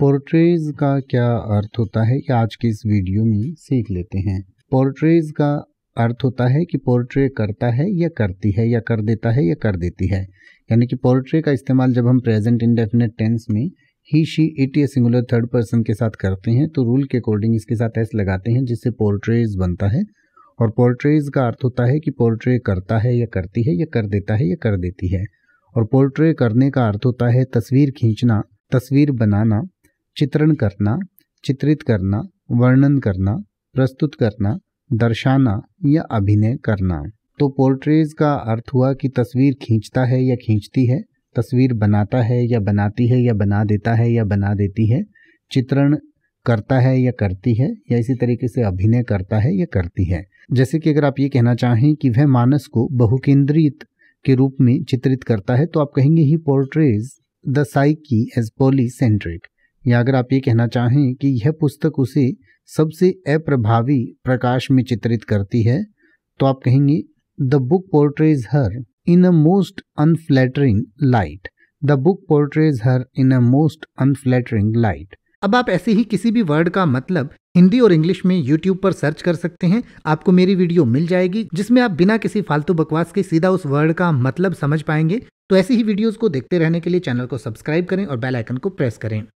portrays का क्या अर्थ होता है ये आज की इस वीडियो में सीख लेते हैं पोर्ट्रेज का अर्थ होता है कि पोर्ट्रे करता है या करती है या कर देता है या कर देती है यानी कि पोर्ट्रे का इस्तेमाल जब हम प्रेजेंट इंडेफिनेट टेंस में ही शी इट या सिंगुलर थर्ड पर्सन के साथ करते हैं तो रूल के अकॉर्डिंग इसके साथ एस लगाते हैं जिससे पोर्ट्रेज बनता है और पोर्ट्रेज का अर्थ होता है कि पोर्ट्रे करता है या करती है या कर देता है या कर देती है और पोर्ट्रे करने का अर्थ होता है तस्वीर खींचना तस्वीर बनाना चित्रण करना चित्रित करना वर्णन करना प्रस्तुत करना दर्शाना या अभिनय करना तो पोर्ट्रेज का अर्थ हुआ कि तस्वीर खींचता है या खींचती है तस्वीर बनाता है या बनाती है या बना देता है या बना देती है चित्रण करता है या करती है या इसी तरीके से अभिनय करता है या करती है जैसे कि अगर आप ये कहना चाहें कि वह मानस को बहुकेंद्रित के रूप में चित्रित करता है तो आप कहेंगे he portrays the psyche as polycentric या अगर आप ये कहना चाहें कि यह पुस्तक उसे सबसे अप्रभावी प्रकाश में चित्रित करती है तो आप कहेंगे the book portrays her in a most unflattering light the book portrays her in a most unflattering light अब आप ऐसे ही किसी भी वर्ड का मतलब हिंदी और इंग्लिश में यूट्यूब पर सर्च कर सकते हैं आपको मेरी वीडियो मिल जाएगी जिसमें आप बिना किसी फालतू बकवास के सीधा उस वर्ड का मतलब समझ पाएंगे तो ऐसी ही वीडियोस को देखते रहने के लिए चैनल को सब्सक्राइब करें और बेल आइकन को प्रेस करें